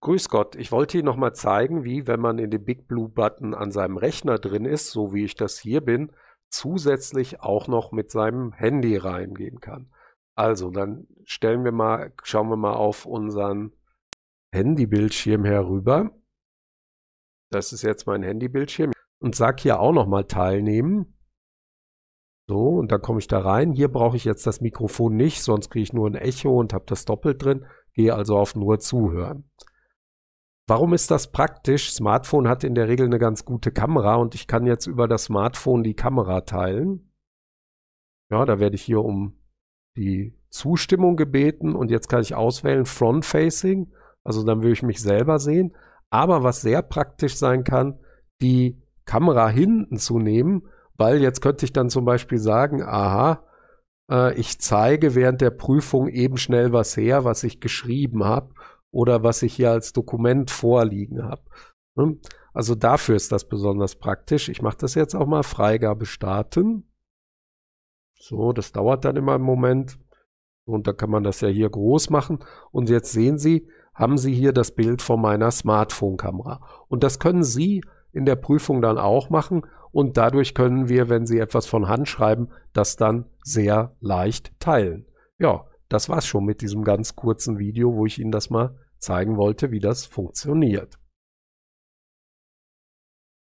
Grüß Gott, ich wollte Ihnen nochmal zeigen, wie, wenn man in dem Big Blue Button an seinem Rechner drin ist, so wie ich das hier bin, zusätzlich auch noch mit seinem Handy reingehen kann. Also, dann stellen wir mal, schauen wir mal auf unseren Handybildschirm herüber. Das ist jetzt mein Handybildschirm. Und sag hier auch nochmal teilnehmen. So, und dann komme ich da rein. Hier brauche ich jetzt das Mikrofon nicht, sonst kriege ich nur ein Echo und habe das doppelt drin. Gehe also auf nur zuhören. Warum ist das praktisch? Smartphone hat in der Regel eine ganz gute Kamera und ich kann jetzt über das Smartphone die Kamera teilen. Ja, da werde ich hier um die Zustimmung gebeten und jetzt kann ich auswählen Front Facing, also dann will ich mich selber sehen. Aber was sehr praktisch sein kann, die Kamera hinten zu nehmen, weil jetzt könnte ich dann zum Beispiel sagen, aha, äh, ich zeige während der Prüfung eben schnell was her, was ich geschrieben habe oder was ich hier als Dokument vorliegen habe. Ne? Also dafür ist das besonders praktisch. Ich mache das jetzt auch mal Freigabe starten. So, das dauert dann immer einen Moment. Und da kann man das ja hier groß machen. Und jetzt sehen Sie, haben Sie hier das Bild von meiner Smartphone-Kamera. Und das können Sie in der Prüfung dann auch machen. Und dadurch können wir, wenn Sie etwas von Hand schreiben, das dann sehr leicht teilen. Ja, das war's schon mit diesem ganz kurzen Video, wo ich Ihnen das mal zeigen wollte, wie das funktioniert.